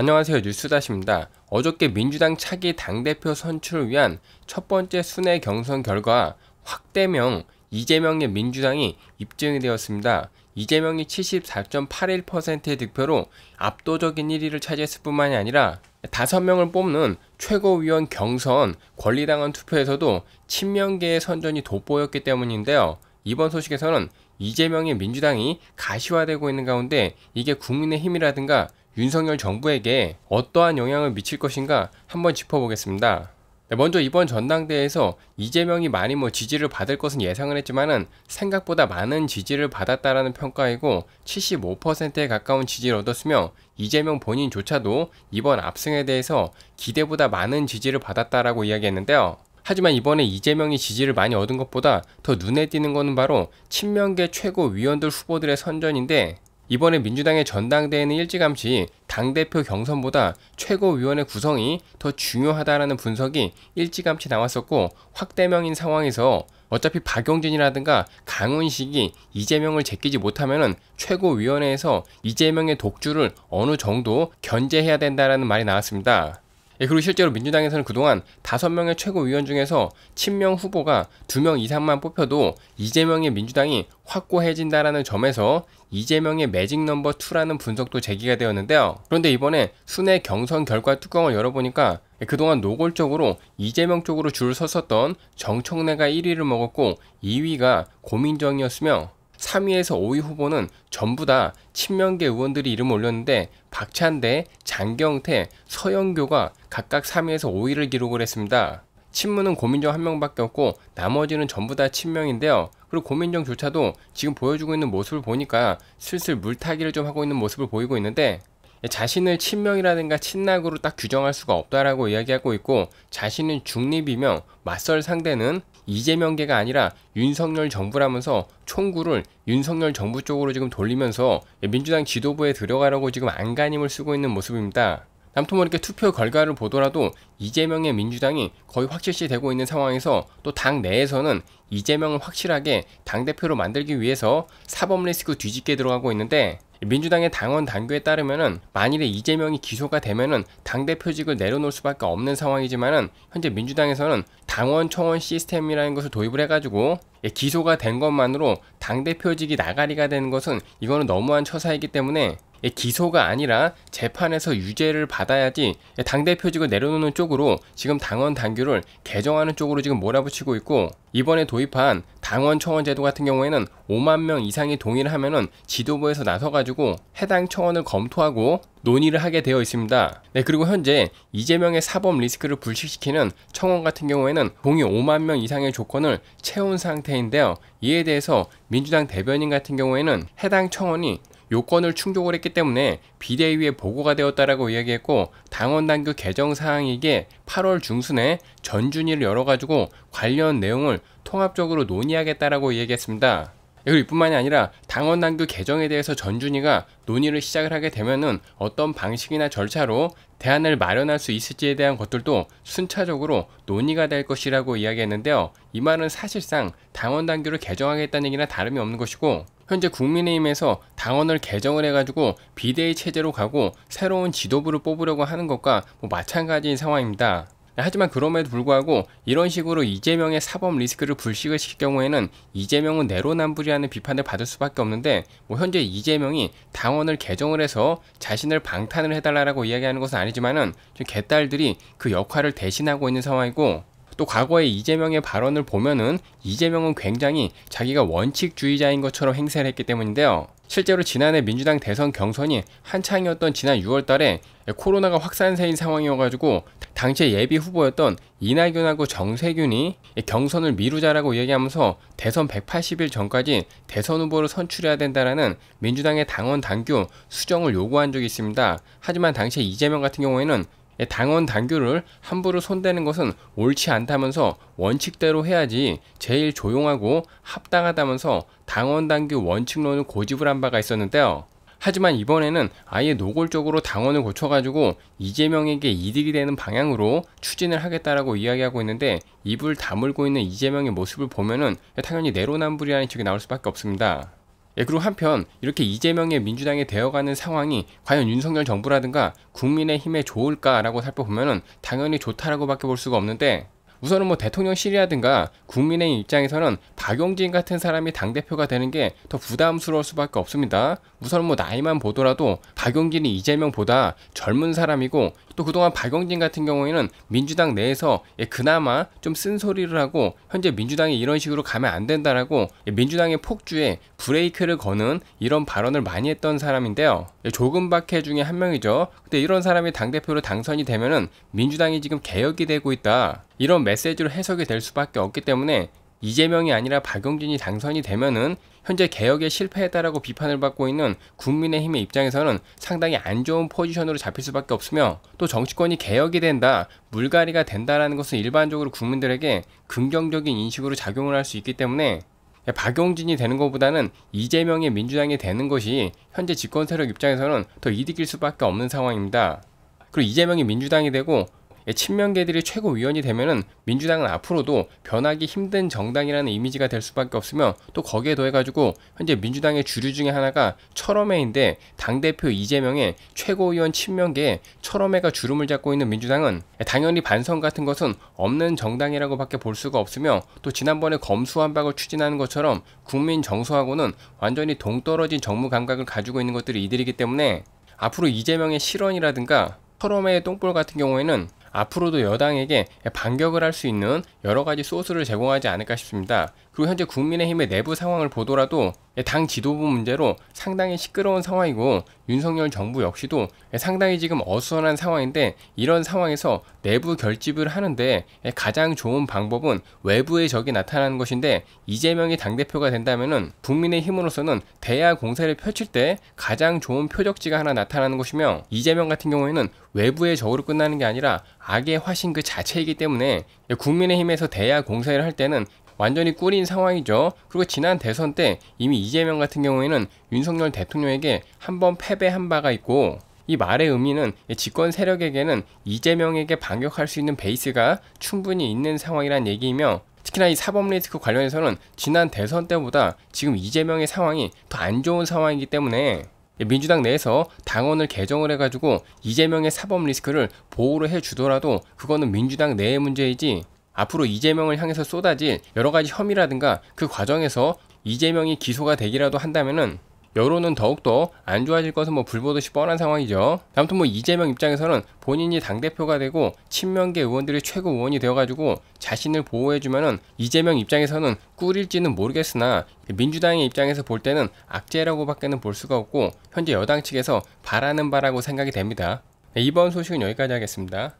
안녕하세요 뉴스다시입니다. 어저께 민주당 차기 당대표 선출을 위한 첫 번째 순회 경선 결과 확대명 이재명의 민주당이 입증이 되었습니다. 이재명이 74.81%의 득표로 압도적인 1위를 차지했을 뿐만이 아니라 5명을 뽑는 최고위원 경선 권리당원 투표에서도 친명계의 선전이 돋보였기 때문인데요. 이번 소식에서는 이재명의 민주당이 가시화되고 있는 가운데 이게 국민의 힘이라든가 윤석열 정부에게 어떠한 영향을 미칠 것인가 한번 짚어보겠습니다. 네, 먼저 이번 전당대회에서 이재명이 많이 뭐 지지를 받을 것은 예상을 했지만은 생각보다 많은 지지를 받았다라는 평가이고 75%에 가까운 지지를 얻었으며 이재명 본인조차도 이번 압승에 대해서 기대보다 많은 지지를 받았다라고 이야기했는데요. 하지만 이번에 이재명이 지지를 많이 얻은 것보다 더 눈에 띄는 것은 바로 친명계 최고위원들 후보들의 선전인데 이번에 민주당의 전당대회는 일찌감치 당대표 경선보다 최고위원회 구성이 더 중요하다라는 분석이 일찌감치 나왔었고 확대명인 상황에서 어차피 박용진이라든가 강훈식이 이재명을 제끼지 못하면 최고위원회에서 이재명의 독주를 어느 정도 견제해야 된다라는 말이 나왔습니다. 예, 그리고 실제로 민주당에서는 그동안 다섯 명의 최고위원 중에서 친명 후보가 두명 이상만 뽑혀도 이재명의 민주당이 확고해진다라는 점에서 이재명의 매직 넘버 투라는 분석도 제기가 되었는데요. 그런데 이번에 순회 경선 결과 뚜껑을 열어보니까 예, 그동안 노골적으로 이재명 쪽으로 줄을 섰었던 정청래가 1위를 먹었고 2위가 고민정이었으며 3위에서 5위 후보는 전부 다 친명계 의원들이 이름 올렸는데 박찬대, 장경태, 서영교가 각각 3위에서 5위를 기록을 했습니다. 친문은 고민정 한 명밖에 없고 나머지는 전부 다 친명인데요. 그리고 고민정조차도 지금 보여주고 있는 모습을 보니까 슬슬 물타기를 좀 하고 있는 모습을 보이고 있는데 자신을 친명이라든가 친낙으로 딱 규정할 수가 없다라고 이야기하고 있고 자신은 중립이며 맞설 상대는 이재명계가 아니라 윤석열 정부라면서 총구를 윤석열 정부 쪽으로 지금 돌리면서 민주당 지도부에 들어가려고 지금 안간힘을 쓰고 있는 모습입니다. 남토모 이렇게 투표 결과를 보더라도 이재명의 민주당이 거의 확실시 되고 있는 상황에서 또 당 내에서는 이재명을 확실하게 당대표로 만들기 위해서 사법 리스크 뒤집게 들어가고 있는데 민주당의 당원 당규에 따르면은 만일에 이재명이 기소가 되면은 당 대표직을 내려놓을 수밖에 없는 상황이지만은 현재 민주당에서는 당원 청원 시스템이라는 것을 도입을 해가지고 예, 기소가 된 것만으로 당 대표직이 나가리가 되는 것은 이거는 너무한 처사이기 때문에 예, 기소가 아니라 재판에서 유죄를 받아야지 예, 당대표직을 내려놓는 쪽으로 지금 당원 당규를 개정하는 쪽으로 지금 몰아붙이고 있고 이번에 도입한 당원 청원 제도 같은 경우에는 5만 명 이상이 동의를 하면은 지도부에서 나서가지고 해당 청원을 검토하고 논의를 하게 되어 있습니다. 네, 그리고 현재 이재명의 사법 리스크를 불식시키는 청원 같은 경우에는 동의 5만 명 이상의 조건을 채운 상태인데요. 이에 대해서 민주당 대변인 같은 경우에는 해당 청원이 요건을 충족을 했기 때문에 비대위에 보고가 되었다라고 이야기했고 당원 당규 개정 사항에게 8월 중순에 전준위를 열어가지고 관련 내용을 통합적으로 논의하겠다라고 이야기했습니다. 그리고 이뿐만이 아니라 당원 당규 개정에 대해서 전준이가 논의를 시작을 하게 되면은 어떤 방식이나 절차로 대안을 마련할 수 있을지에 대한 것들도 순차적으로 논의가 될 것이라고 이야기했는데요. 이 말은 사실상 당원 당규를 개정하겠다는 얘기나 다름이 없는 것이고 현재 국민의힘에서 당원을 개정을 해가지고 비대위 체제로 가고 새로운 지도부를 뽑으려고 하는 것과 뭐 마찬가지인 상황입니다. 네, 하지만 그럼에도 불구하고 이런 식으로 이재명의 사법 리스크를 불식을 시킬 경우에는 이재명은 내로남불이라는 비판을 받을 수밖에 없는데 뭐 현재 이재명이 당원을 개정을 해서 자신을 방탄을 해달라고 이야기하는 것은 아니지만은 개딸들이 그 역할을 대신하고 있는 상황이고 또 과거의 이재명의 발언을 보면은 이재명은 굉장히 자기가 원칙주의자인 것처럼 행세를 했기 때문인데요. 실제로 지난해 민주당 대선 경선이 한창이었던 지난 6월 달에 코로나가 확산세인 상황이어가지고 당시 에 예비 후보였던 이낙연하고 정세균이 경선을 미루자라고 얘기하면서 대선 180일 전까지 대선 후보를 선출해야 된다라는 민주당의 당원 당규 수정을 요구한 적이 있습니다. 하지만 당시 에 이재명 같은 경우에는 예, 당원 당규를 함부로 손대는 것은 옳지 않다면서 원칙대로 해야지 제일 조용하고 합당하다면서 당원 당규 원칙론을 고집을 한 바가 있었는데요. 하지만 이번에는 아예 노골적으로 당원을 고쳐가지고 이재명에게 이득이 되는 방향으로 추진을 하겠다라고 이야기하고 있는데 입을 다물고 있는 이재명의 모습을 보면은 당연히 내로남불이라는 측이 나올 수밖에 없습니다. 예, 그리고 한편 이렇게 이재명의 민주당에 되어가는 상황이 과연 윤석열 정부라든가 국민의힘에 좋을까라고 살펴보면 당연히 좋다라고밖에 볼 수가 없는데 우선은 뭐 대통령실이라든가 국민의 입장에서는 박용진 같은 사람이 당대표가 되는 게 더 부담스러울 수밖에 없습니다. 우선 뭐 나이만 보더라도 박용진이 이재명보다 젊은 사람이고 또 그동안 박영진 같은 경우에는 민주당 내에서 예, 그나마 좀 쓴소리를 하고 현재 민주당이 이런 식으로 가면 안 된다라고 예, 민주당의 폭주에 브레이크를 거는 이런 발언을 많이 했던 사람인데요. 예, 조금밖에 중에 한 명이죠. 근데 이런 사람이 당대표로 당선이 되면은 민주당이 지금 개혁이 되고 있다. 이런 메시지로 해석이 될 수밖에 없기 때문에 이재명이 아니라 박용진이 당선이 되면은 현재 개혁에 실패했다라고 비판을 받고 있는 국민의힘의 입장에서는 상당히 안 좋은 포지션으로 잡힐 수밖에 없으며 또 정치권이 개혁이 된다, 물갈이가 된다라는 것은 일반적으로 국민들에게 긍정적인 인식으로 작용을 할 수 있기 때문에 박용진이 되는 것보다는 이재명의 민주당이 되는 것이 현재 집권 세력 입장에서는 더 이득일 수밖에 없는 상황입니다. 그리고 이재명이 민주당이 되고 친명계들이 최고위원이 되면은 민주당은 앞으로도 변하기 힘든 정당이라는 이미지가 될 수밖에 없으며 또 거기에 더해가지고 현재 민주당의 주류 중에 하나가 철어회인데 당대표 이재명의 최고위원 친명계에 철어회가 주름을 잡고 있는 민주당은 당연히 반성 같은 것은 없는 정당이라고 밖에 볼 수가 없으며 또 지난번에 검수한박을 추진하는 것처럼 국민 정서하고는 완전히 동떨어진 정무 감각을 가지고 있는 것들이 이들이기 때문에 앞으로 이재명의 실언이라든가 철험회의 똥볼 같은 경우에는 앞으로도 여당에게 반격을 할 수 있는 여러 가지 소스를 제공하지 않을까 싶습니다. 그리고 현재 국민의힘의 내부 상황을 보더라도 당 지도부 문제로 상당히 시끄러운 상황이고 윤석열 정부 역시도 상당히 지금 어수선한 상황인데 이런 상황에서 내부 결집을 하는데 가장 좋은 방법은 외부의 적이 나타나는 것인데 이재명이 당대표가 된다면 국민의힘으로서는 대야 공세를 펼칠 때 가장 좋은 표적지가 하나 나타나는 것이며 이재명 같은 경우에는 외부의 적으로 끝나는 게 아니라 악의 화신 그 자체이기 때문에 국민의힘에서 대야 공세를 할 때는 완전히 꿀인 상황이죠. 그리고 지난 대선 때 이미 이재명 같은 경우에는 윤석열 대통령에게 한번 패배한 바가 있고 이 말의 의미는 집권 세력에게는 이재명에게 반격할 수 있는 베이스가 충분히 있는 상황이란 얘기이며 특히나 이 사법 리스크 관련해서는 지난 대선 때보다 지금 이재명의 상황이 더 안 좋은 상황이기 때문에 민주당 내에서 당원을 개정을 해가지고 이재명의 사법 리스크를 보호를 해주더라도 그거는 민주당 내의 문제이지 앞으로 이재명을 향해서 쏟아질 여러 가지 혐의라든가 그 과정에서 이재명이 기소가 되기라도 한다면은 여론은 더욱더 안 좋아질 것은 뭐 불보듯이 뻔한 상황이죠. 아무튼 뭐 이재명 입장에서는 본인이 당대표가 되고 친명계 의원들이 최고 의원이 되어가지고 자신을 보호해주면은 이재명 입장에서는 꿀일지는 모르겠으나 민주당의 입장에서 볼 때는 악재라고밖에는 볼 수가 없고 현재 여당 측에서 바라는 바라고 생각이 됩니다. 네, 이번 소식은 여기까지 하겠습니다.